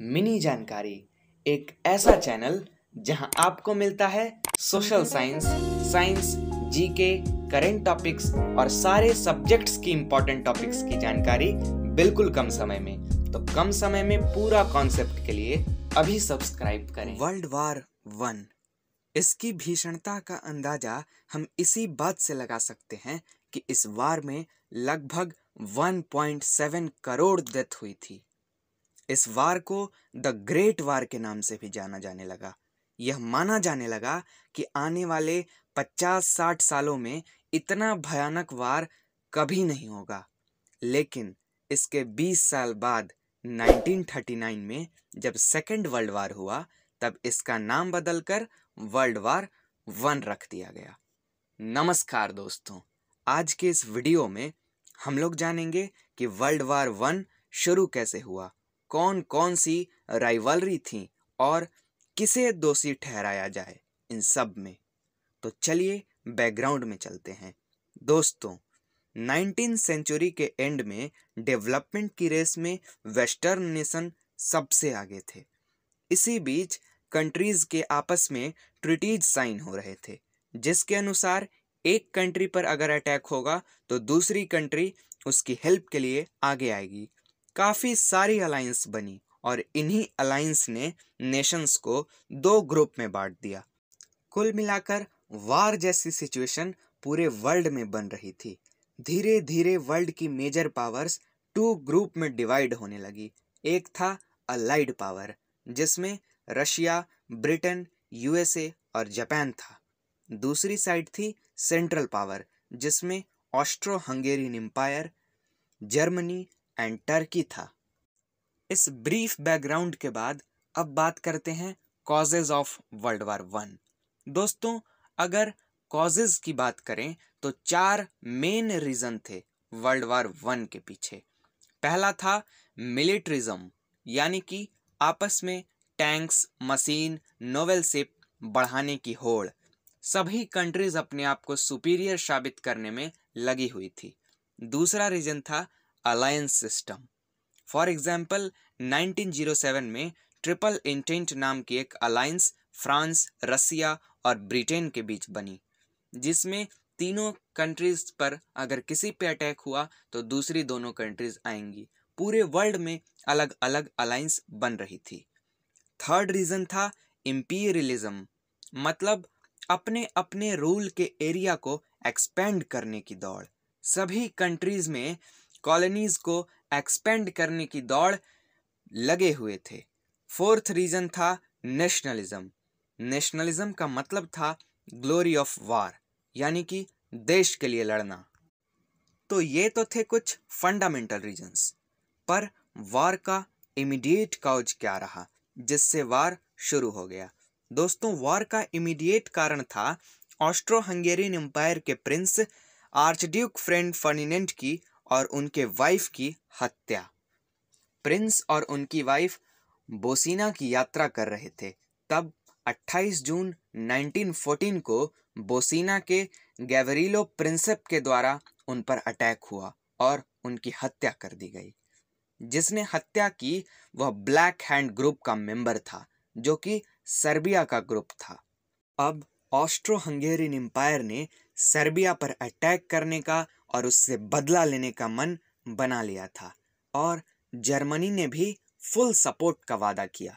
mini जानकारी एक ऐसा चैनल जहां आपको मिलता है social science science GK current topics और सारे सब्जेक्ट्स की इंपॉर्टेंट टॉपिक्स की जानकारी बिल्कुल कम समय में तो कम समय में पूरा कॉन्सेप्ट के लिए अभी सब्सक्राइब करें वर्ल्ड वार वन इसकी भीषणता का अंदाजा हम इसी बात से लगा सकते हैं कि इस वार में लगभग 1.7 करोड़ डेथ हुई थी इस वार को द ग्रेट वार के नाम से भी जाना जाने लगा यह माना जाने लगा कि आने वाले 50-60 सालों में इतना भयानक वार कभी नहीं होगा लेकिन इसके 20 साल बाद 1939 में जब सेकेंड वर्ल्ड वार हुआ तब इसका नाम बदलकर वर्ल्ड वार वन रख दिया गया नमस्कार दोस्तों आज के इस वीडियो में हम लोग जानेंगे कि वर्ल्ड वार वन शुरू कैसे हुआ कौन कौन सी राइवलरी थी और किसे दोषी ठहराया जाए इन सब में तो चलिए बैकग्राउंड में चलते हैं दोस्तों नाइनटीन सेंचुरी के एंड में डेवलपमेंट की रेस में वेस्टर्न नेशन सबसे आगे थे इसी बीच कंट्रीज के आपस में ट्रिटीज साइन हो रहे थे जिसके अनुसार एक कंट्री पर अगर अटैक होगा तो दूसरी कंट्री उसकी हेल्प के लिए आगे आएगी काफ़ी सारी अलायंस बनी और इन्हीं अलायंस ने नेशंस को दो ग्रुप में बांट दिया कुल मिलाकर वार जैसी सिचुएशन पूरे वर्ल्ड में बन रही थी धीरे धीरे वर्ल्ड की मेजर पावर्स टू ग्रुप में डिवाइड होने लगी एक था अलाइड पावर जिसमें रशिया ब्रिटेन यूएसए और जापान था दूसरी साइड थी सेंट्रल पावर जिसमें Austro Hungarian empire Germany and Turkey था इस ब्रीफ बैकग्राउंड के बाद अब बात करते हैं causes of world war one दोस्तों अगर कॉजेज की बात करें तो चार मेन रीज़न थे वर्ल्ड वार वन के पीछे पहला था मिलिट्रिज्म यानी कि आपस में टैंक्स मशीन नोवेलशिप बढ़ाने की होड़ सभी कंट्रीज़ अपने आप को सुपीरियर साबित करने में लगी हुई थी दूसरा रीज़न था अलायंस सिस्टम फॉर एग्जाम्पल 1907 में ट्रिपल इंटेंट नाम की एक अलायंस फ्रांस रसिया और ब्रिटेन के बीच बनी जिसमें तीनों कंट्रीज पर अगर किसी पे अटैक हुआ तो दूसरी दोनों कंट्रीज आएंगी पूरे वर्ल्ड में अलग अलग अलायंस बन रही थी थर्ड रीज़न था इम्पीरियलिज्म मतलब अपने अपने रूल के एरिया को एक्सपेंड करने की दौड़ सभी कंट्रीज में कॉलोनीज़ को एक्सपेंड करने की दौड़ लगे हुए थे फोर्थ रीज़न था नेशनलिज्म नेशनलिज्म का मतलब था ग्लोरी ऑफ वार यानी कि देश के लिए लड़ना तो ये तो थे कुछ फंडामेंटल रीजंस पर वार का इमीडिएट काउज क्या रहा जिससे वार शुरू हो गया दोस्तों वार का इमीडिएट कारण था ऑस्ट्रो हंगेरियन एम्पायर के प्रिंस आर्चड्यूक फ्रेंड फर्निनेंट की और उनके वाइफ की हत्या प्रिंस और उनकी वाइफ बोसीना की यात्रा कर रहे थे तब 28 जून 1914 को बोसीना के गैवरीलो प्रिंसेप के द्वारा उन पर अटैक हुआ और उनकी हत्या कर दी गई जिसने हत्या की वह ब्लैक हैंड ग्रुप का मेंबर था जो कि सर्बिया का ग्रुप था अब ऑस्ट्रो हंगेरियन एम्पायर ने सर्बिया पर अटैक करने का और उससे बदला लेने का मन बना लिया था और जर्मनी ने भी फुल सपोर्ट का वादा किया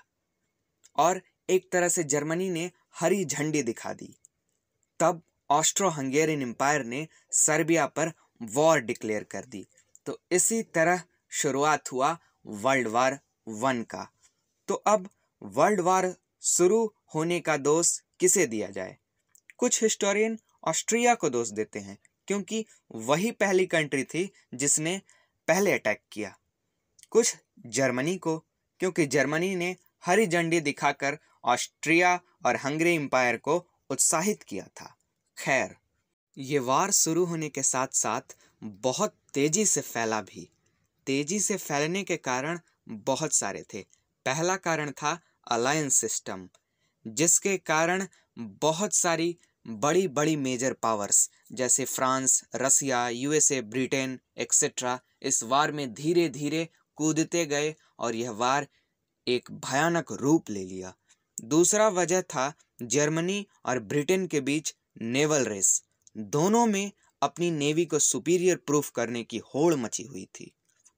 और एक तरह से जर्मनी ने हरी झंडी दिखा दी तब ऑस्ट्रो हंगेरियन एम्पायर ने सर्बिया पर वॉर डिक्लेयर कर दी तो इसी तरह शुरुआत हुआ वर्ल्ड वार वन का तो अब वर्ल्ड वार शुरू होने का दोष किसे दिया जाए कुछ हिस्टोरियन ऑस्ट्रिया को दोष देते हैं क्योंकि वही पहली कंट्री थी जिसने पहले अटैक किया कुछ जर्मनी को क्योंकि जर्मनी ने हरी झंडी दिखाकर ऑस्ट्रिया और हंगरी एम्पायर को उत्साहित किया था खैर ये वार शुरू होने के साथ साथ बहुत तेज़ी से फैला भी तेज़ी से फैलने के कारण बहुत सारे थे पहला कारण था अलायंस सिस्टम जिसके कारण बहुत सारी बड़ी बड़ी मेजर पावर्स जैसे France Russia USA Britain etcetera इस वार में धीरे धीरे कूदते गए और यह वार एक भयानक रूप ले लिया दूसरा वजह था जर्मनी और ब्रिटेन के बीच नेवल रेस दोनों में अपनी नेवी को सुपीरियर प्रूफ करने की होड़ मची हुई थी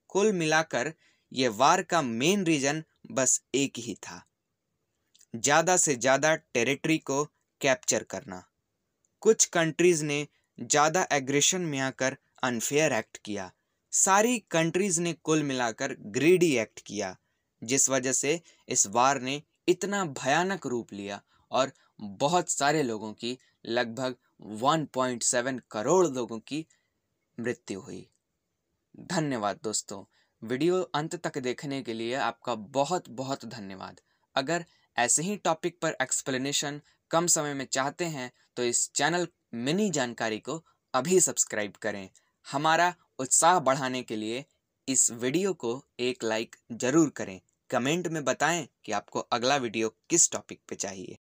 कुल मिलाकर यह वार का मेन रीजन बस एक ही था ज़्यादा से ज़्यादा टेरिटरी को कैप्चर करना कुछ कंट्रीज़ ने ज़्यादा एग्रेशन में आकर अनफेयर एक्ट किया सारी कंट्रीज़ ने कुल मिलाकर ग्रीडी एक्ट किया जिस वजह से इस वार ने इतना भयानक रूप लिया और बहुत सारे लोगों की लगभग 1.7 करोड़ लोगों की मृत्यु हुई धन्यवाद दोस्तों वीडियो अंत तक देखने के लिए आपका बहुत बहुत धन्यवाद अगर ऐसे ही टॉपिक पर एक्सप्लेनेशन कम समय में चाहते हैं तो इस चैनल मिनी जानकारी को अभी सब्सक्राइब करें हमारा उत्साह बढ़ाने के लिए इस वीडियो को एक लाइक ज़रूर करें कमेंट में बताएं कि आपको अगला वीडियो किस टॉपिक पे चाहिए